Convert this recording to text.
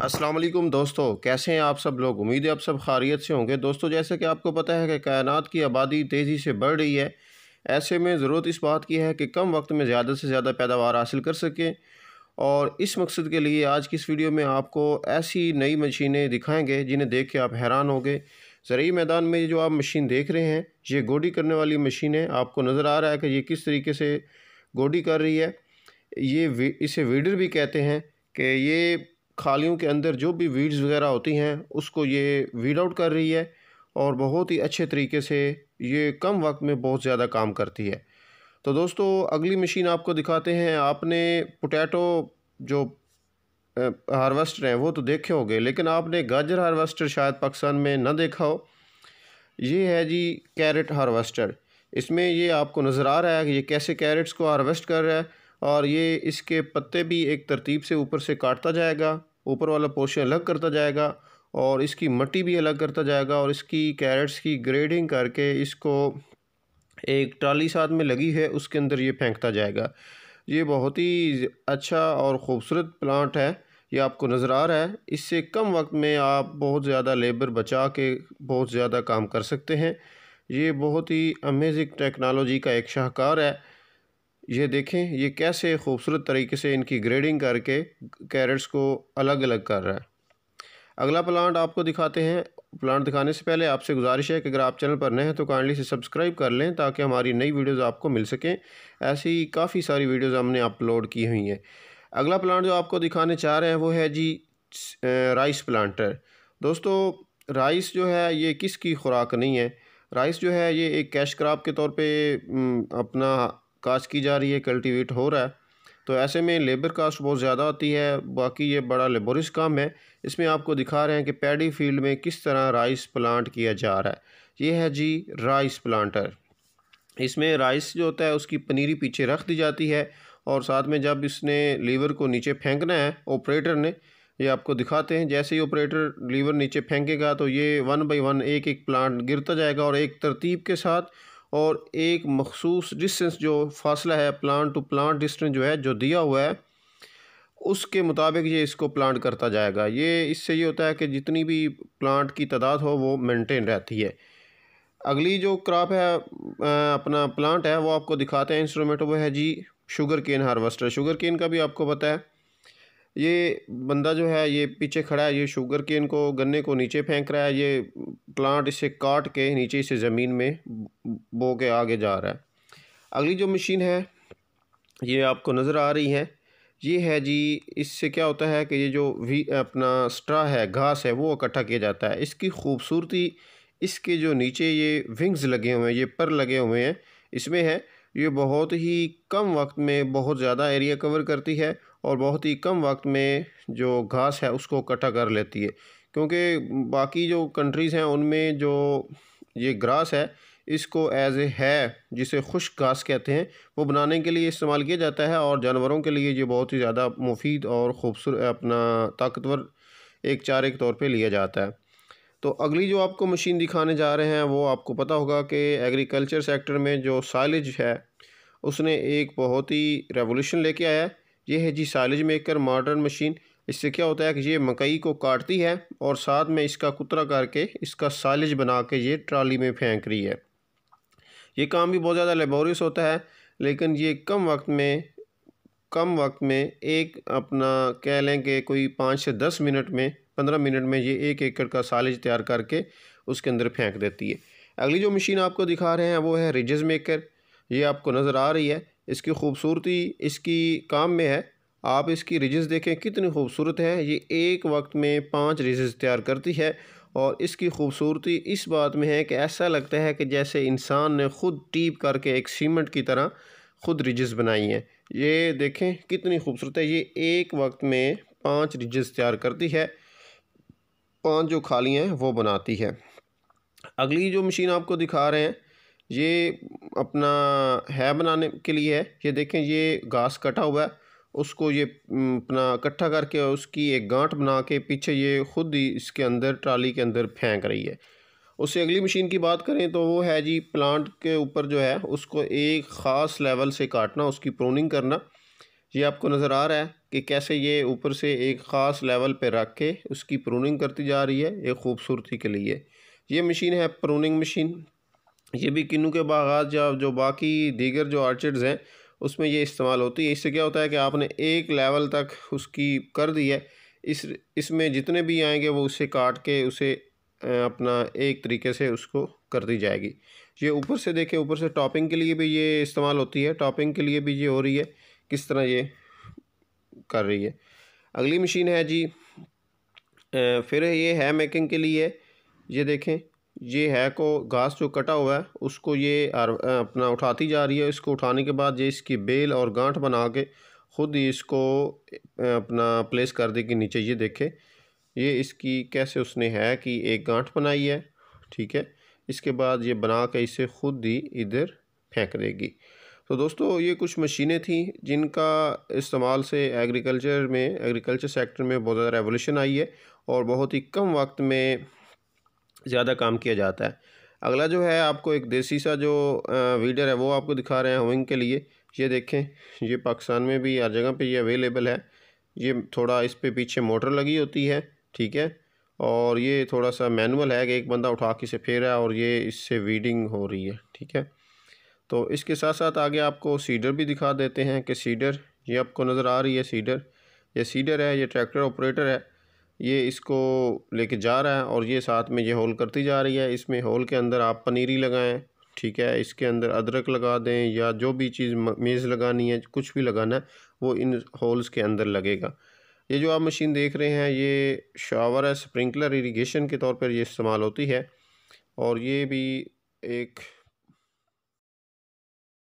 अस्सलाम वालेकुम दोस्तों कैसे हैं आप सब लोग उम्मीद है आप सब खारियत से होंगे दोस्तों जैसे कि आपको पता है कि कायनात की आबादी तेज़ी से बढ़ रही है ऐसे में ज़रूरत इस बात की है कि कम वक्त में ज़्यादा से ज़्यादा पैदावार हासिल कर सकें और इस मकसद के लिए आज की इस वीडियो में आपको ऐसी नई मशीनें दिखाएंगे जिन्हें देख के आप हैरान होंगे ज़रूरी मैदान में जो आप मशीन देख रहे हैं ये गोडी करने वाली मशीन है आपको नज़र आ रहा है कि ये किस तरीके से गोडी कर रही है ये इसे वीडर भी कहते हैं कि ये खालियों के अंदर जो भी वीड्स वगैरह होती हैं उसको ये वीड आउट कर रही है और बहुत ही अच्छे तरीके से ये कम वक्त में बहुत ज़्यादा काम करती है तो दोस्तों अगली मशीन आपको दिखाते हैं आपने पोटैटो जो हारवेस्टर हैं वो तो देखे होंगे लेकिन आपने गाजर हारवेस्टर शायद पाकिस्तान में ना देखा हो ये है जी कैरेट हारवेस्टर इसमें ये आपको नज़र आ रहा है कि ये कैसे कैरेट्स को हारवेस्ट कर रहा है और ये इसके पत्ते भी एक तरतीब से ऊपर से काटता जाएगा ऊपर वाला पोर्शन अलग करता जाएगा और इसकी मट्टी भी अलग करता जाएगा और इसकी कैरेट्स की ग्रेडिंग करके इसको एक ट्राली साथ में लगी है उसके अंदर ये फेंकता जाएगा ये बहुत ही अच्छा और ख़ूबसूरत प्लांट है ये आपको नज़र आ रहा है इससे कम वक्त में आप बहुत ज़्यादा लेबर बचा के बहुत ज़्यादा काम कर सकते हैं ये बहुत ही अमेजिंग टेक्नोलॉजी का एक शाहकार है ये देखें ये कैसे खूबसूरत तरीके से इनकी ग्रेडिंग करके कैरेट्स को अलग अलग कर रहा है अगला प्लांट आपको दिखाते हैं प्लांट दिखाने से पहले आपसे गुजारिश है कि अगर आप चैनल पर नए हैं तो काइंडली से सब्सक्राइब कर लें ताकि हमारी नई वीडियोस आपको मिल सकें ऐसी काफ़ी सारी वीडियोस हमने अपलोड की हुई हैं अगला प्लांट जो आपको दिखाने चाह रहे हैं वो है जी राइस प्लांटर दोस्तों राइस जो है ये किसकी खुराक नहीं है राइस जो है ये एक कैश क्राप के तौर पर अपना काश्त की जा रही है कल्टीवेट हो रहा है तो ऐसे में लेबर कास्ट बहुत ज़्यादा आती है बाकी ये बड़ा लेबोरिस काम है इसमें आपको दिखा रहे हैं कि पैडी फील्ड में किस तरह राइस प्लांट किया जा रहा है ये है जी राइस प्लांटर इसमें राइस जो होता है उसकी पनीरी पीछे रख दी जाती है और साथ में जब इसने लीवर को नीचे फेंकना है ऑपरेटर ने ये आपको दिखाते हैं जैसे ही ऑपरेटर लीवर नीचे फेंकेगा तो ये वन बाई वन एक एक प्लांट गिरता जाएगा और एक तरतीब के साथ और एक मखसूस डिस्टेंस जो फासला है प्लांट टू प्लांट डिस्टेंस जो है जो दिया हुआ है उसके मुताबिक ये इसको प्लांट करता जाएगा ये इससे ये होता है कि जितनी भी प्लांट की तादाद हो वो मेंटेन रहती है अगली जो क्रॉप है अपना प्लांट है वो आपको दिखाते हैं इंस्ट्रूमेंट वो है जी sugar cane harvester sugar cane का भी आपको पता है ये बंदा जो है ये पीछे खड़ा है ये शुगर के को गन्ने को नीचे फेंक रहा है ये प्लांट इसे काट के नीचे इसे ज़मीन में बो के आगे जा रहा है अगली जो मशीन है ये आपको नज़र आ रही है ये है जी इससे क्या होता है कि ये जो वी अपना स्ट्रा है घास है वो इकट्ठा किया जाता है इसकी खूबसूरती इसके जो नीचे ये विंग्स लगे हुए हैं ये पर लगे हुए हैं इसमें है ये बहुत ही कम वक्त में बहुत ज़्यादा एरिया कवर करती है और बहुत ही कम वक्त में जो घास है उसको इकट्ठा कर लेती है क्योंकि बाकी जो कंट्रीज़ हैं उनमें जो ये ग्रास है इसको एज ए है जिसे खुश घास कहते हैं वो बनाने के लिए इस्तेमाल किया जाता है और जानवरों के लिए ये बहुत ही ज़्यादा मुफीद और ख़ूबसूरत अपना ताकतवर एक चारे के तौर पे लिया जाता है तो अगली जो आपको मशीन दिखाने जा रहे हैं वो आपको पता होगा कि एग्रीकल्चर सेक्टर में जो साइलेज है उसने एक बहुत ही रेवोल्यूशन लेके आया है ये है जी सालिज मेकर मॉडर्न मशीन इससे क्या होता है कि ये मकई को काटती है और साथ में इसका कुतरा करके इसका सालिज बना के ये ट्राली में फेंक रही है ये काम भी बहुत ज़्यादा लेबोरियस होता है लेकिन ये कम वक्त में कम वक्त में एक अपना कह लें कि कोई पाँच से दस मिनट में पंद्रह मिनट में ये एक एकड़ का सालिज तैयार करके उसके अंदर फेंक देती है अगली जो मशीन आपको दिखा रहे हैं वो है रिजस मेकर ये आपको नज़र आ रही है इसकी ख़ूबसूरती इसकी काम में है आप इसकी रिजेस देखें कितनी खूबसूरत है ये एक वक्त में पांच रिजेस तैयार करती है और इसकी खूबसूरती इस बात में है कि ऐसा लगता है कि जैसे इंसान ने ख़ुद टीप करके एक सीमेंट की तरह ख़ुद रिजेस बनाई हैं ये देखें कितनी खूबसूरत है ये एक वक्त में पांच रिजेस तैयार करती है पांच जो खालियाँ हैं वो बनाती है अगली जो मशीन आपको दिखा रहे हैं ये अपना है बनाने के लिए है ये देखें ये घास कटा हुआ है उसको ये अपना इकट्ठा करके उसकी एक गांठ बना के पीछे ये खुद ही इसके अंदर ट्राली के अंदर फेंक रही है उससे अगली मशीन की बात करें तो वो है जी प्लांट के ऊपर जो है उसको एक ख़ास लेवल से काटना उसकी प्रोनिंग करना ये आपको नज़र आ रहा है कि कैसे ये ऊपर से एक ख़ास लेवल पर रख के उसकी प्रोनिंग करती जा रही है एक खूबसूरती के लिए ये मशीन है प्रोनिंग मशीन ये भी किन्नू के बागात या जो बाकी दीगर जो आर्चिड्स हैं उसमें ये इस्तेमाल होती है इससे क्या होता है कि आपने एक लेवल तक उसकी कर दी है इस इसमें जितने भी आएंगे वो उससे काट के उसे अपना एक तरीके से उसको कर दी जाएगी ये ऊपर से देखें ऊपर से टॉपिंग के लिए भी ये इस्तेमाल होती है टॉपिंग के लिए भी ये हो रही है किस तरह ये कर रही है अगली मशीन है जी फिर ये है मेकिंग के लिए ये देखें ये है को घास जो कटा हुआ है उसको ये अपना उठाती जा रही है इसको उठाने के बाद ये इसकी बेल और गांठ बना के ख़ुद ही इसको अपना प्लेस कर देगी नीचे ये देखे ये इसकी कैसे उसने है कि एक गांठ बनाई है ठीक है इसके बाद ये बना के इसे ख़ुद ही इधर फेंक देगी तो दोस्तों ये कुछ मशीनें थी जिनका इस्तेमाल से एग्रीकल्चर में एग्रीकल्चर सेक्टर में बहुत ज़्यादा रेवोल्यूशन आई है और बहुत ही कम वक्त में ज़्यादा काम किया जाता है अगला जो है आपको एक देसी सा जो वीडर है वो आपको दिखा रहे हैं हविंग के लिए ये देखें ये पाकिस्तान में भी हर जगह पे ये अवेलेबल है ये थोड़ा इस पे पीछे मोटर लगी होती है ठीक है और ये थोड़ा सा मैनुअल है कि एक बंदा उठा के इसे फेर है और ये इससे वीडिंग हो रही है ठीक है तो इसके साथ साथ आगे आपको सीडर भी दिखा देते हैं कि सीडर ये आपको नज़र आ रही है सीडर ये सीडर है ये ट्रैक्टर ऑपरेटर है ये इसको लेके जा रहा है और ये साथ में ये होल करती जा रही है इसमें होल के अंदर आप पनीरी लगाएं ठीक है इसके अंदर अदरक लगा दें या जो भी चीज़ मेज़ लगानी है कुछ भी लगाना है वो इन होल्स के अंदर लगेगा ये जो आप मशीन देख रहे हैं ये शावर है स्प्रिंकलर इरीगेशन के तौर पर ये इस्तेमाल होती है और ये भी एक